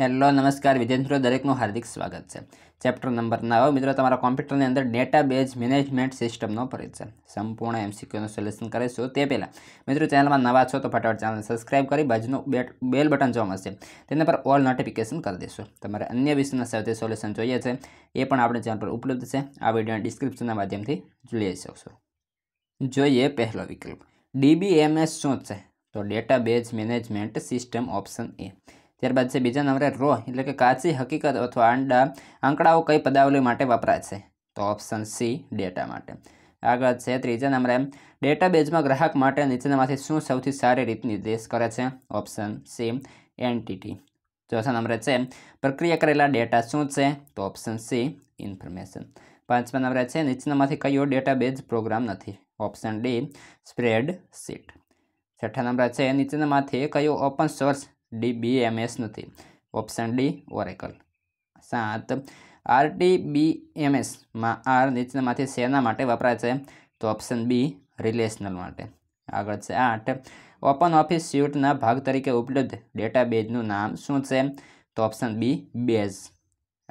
hello નમસ્કાર વિદ્યાર્થી દરેકનું હાર્દિક સ્વાગત છે ચેપ્ટર નંબર નવ મિત્રો તમારા કોમ્પ્યુટરની અંદર ડેટા બેઝ મેનેજમેન્ટ સિસ્ટમનો પરિચય સંપૂર્ણ એમસીક્યુનું સોલ્યુશન કરીશું તે પહેલાં મિત્રો ચેનલમાં નવા છો તો ફટાફટ ચેનલને સબસ્ક્રાઇબ કરી બાજુનું બેલ બટન જોવા મળશે તેના પર ઓલ નોટિફિકેશન કરી દઈશું તમારે અન્ય વિષયના સૌથી સોલ્યુશન જોઈએ છે એ પણ આપણે ચેનલ પર ઉપલબ્ધ છે આ વિડીયોના ડિસ્ક્રિપ્શનના માધ્યમથી લઈ શકશો જોઈએ પહેલો વિકલ્પ ડીબીએમએસ શું છે તો database management system option એ ત્યારબાદ છે બીજા નંબરે રો એટલે કે કાચી હકીકત અથવા આંડા આંકડાઓ કઈ પદાવલી માટે વપરાય છે તો ઓપ્શન સી ડેટા માટે આગળ છે ત્રીજા નંબરે ડેટાબેઝમાં ગ્રાહક માટે નીચેનામાંથી શું સૌથી સારી રીત નિર્દેશ કરે છે ઓપ્શન સી એનટીટી ચોથા નંબરે છે પ્રક્રિયા કરેલા ડેટા શું છે તો ઓપ્શન સી ઇન્ફોર્મેશન પાંચમા નંબરે છે નીચેનામાંથી કયો ડેટાબેઝ પ્રોગ્રામ નથી ઓપ્શન ડી સ્પ્રેડ શીટ છઠ્ઠા નંબરે છે નીચેનામાંથી કયો open source D B M S નથી ઓપ્શન ડી ઓરેકલ સાત આર આરટી બી એમ એસમાં આર નીચેનામાંથી શેના માટે વપરાય છે તો ઓપ્શન બી રિલેશનલ માટે આગળ છે આઠ ઓપન ઓફિસ સ્યુટના ભાગ તરીકે ઉપલબ્ધ ડેટાબેઝનું નામ શું છે તો ઓપ્શન બી બેઝ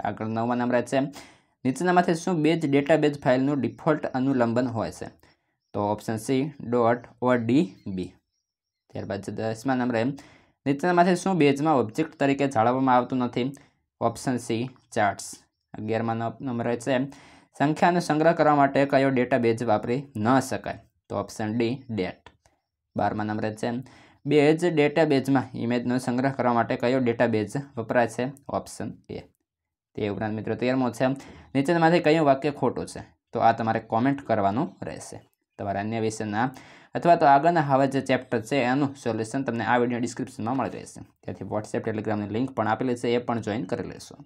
આગળ નવમા નંબર છે નીચેનામાંથી શું બેઝ ડેટાબેઝ ફાઇલનું ડિફોલ્ટ અનુલંબન હોય છે તો option C dot O D B ત્યારબાદ દસમા નંબરે નીચેનામાંથી શું બેઝમાં ઓબ્જેક્ટ તરીકે જાળવવામાં આવતું નથી ઓપ્શન સી ચાર્ટ્સ અગિયારમાં નંબર છે સંખ્યાનો સંગ્રહ કરવા માટે કયો ડેટા બેઝ વાપરી ન શકાય તો ઓપ્શન ડી ડેટ બારમાં નંબર છે બેઝ ડેટા બેઝમાં ઇમેજનો સંગ્રહ કરવા માટે કયો ડેટા બેઝ વપરાય છે ઓપ્શન એ તે ઉપરાંત મિત્રો તેરમો છે નીચેનામાંથી કયું વાક્ય ખોટું છે તો આ તમારે કોમેન્ટ કરવાનું રહેશે તમારા અન્ય વિષયના અથવા તો આગળના હવે જે ચેપ્ટર છે એનું સોલ્યુશન તમને આ વિડીયો ડિસ્ક્રિપ્શનમાં મળી રહેશે ત્યાંથી વોટ્સએપ ટેલિગ્રામની લિંક પણ આપેલી છે એ પણ જોઈન કરી લેશો